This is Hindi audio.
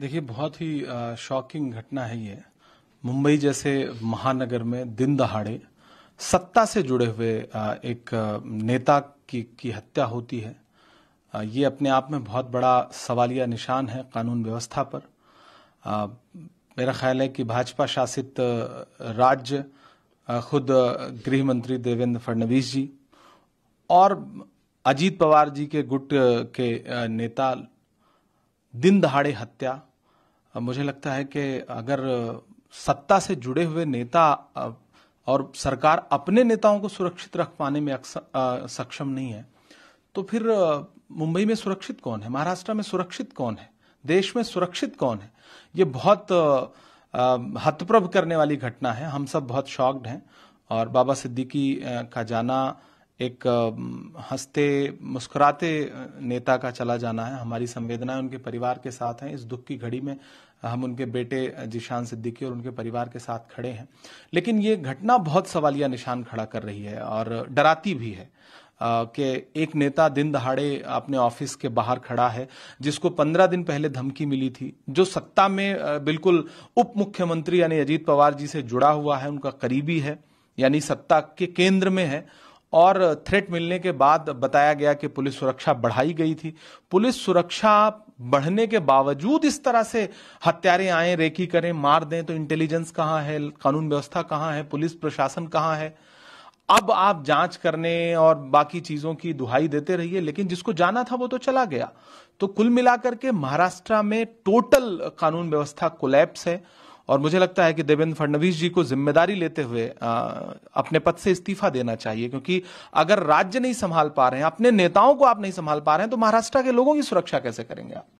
देखिए बहुत ही शॉकिंग घटना है ये मुंबई जैसे महानगर में दिन दहाड़े सत्ता से जुड़े हुए एक नेता की, की हत्या होती है ये अपने आप में बहुत बड़ा सवालिया निशान है कानून व्यवस्था पर मेरा ख्याल है कि भाजपा शासित राज्य खुद गृह मंत्री देवेंद्र फडणवीस जी और अजीत पवार जी के गुट के नेता दिन दहाड़े हत्या मुझे लगता है कि अगर सत्ता से जुड़े हुए नेता और सरकार अपने नेताओं को सुरक्षित रख पाने में सक्षम नहीं है तो फिर मुंबई में सुरक्षित कौन है महाराष्ट्र में सुरक्षित कौन है देश में सुरक्षित कौन है ये बहुत हतप्रभ करने वाली घटना है हम सब बहुत शॉक्ड हैं और बाबा सिद्दीकी का जाना एक हंसते मुस्कुराते नेता का चला जाना है हमारी संवेदनाएं उनके परिवार के साथ हैं इस दुख की घड़ी में हम उनके बेटे जिशान सिद्दीकी और उनके परिवार के साथ खड़े हैं लेकिन ये घटना बहुत सवालिया निशान खड़ा कर रही है और डराती भी है कि एक नेता दिन दहाड़े अपने ऑफिस के बाहर खड़ा है जिसको पंद्रह दिन पहले धमकी मिली थी जो सत्ता में बिल्कुल उप मुख्यमंत्री यानी अजीत पवार जी से जुड़ा हुआ है उनका करीबी है यानी सत्ता के केंद्र में है और थ्रेट मिलने के बाद बताया गया कि पुलिस सुरक्षा बढ़ाई गई थी पुलिस सुरक्षा बढ़ने के बावजूद इस तरह से हत्यारे आए रेकी करें मार दें तो इंटेलिजेंस कहां है कानून व्यवस्था कहां है पुलिस प्रशासन कहां है अब आप जांच करने और बाकी चीजों की दुहाई देते रहिए लेकिन जिसको जाना था वो तो चला गया तो कुल मिलाकर के महाराष्ट्र में टोटल कानून व्यवस्था कोलैप्स है और मुझे लगता है कि देवेंद्र फडणवीस जी को जिम्मेदारी लेते हुए आ, अपने पद से इस्तीफा देना चाहिए क्योंकि अगर राज्य नहीं संभाल पा रहे हैं अपने नेताओं को आप नहीं संभाल पा रहे हैं तो महाराष्ट्र के लोगों की सुरक्षा कैसे करेंगे आप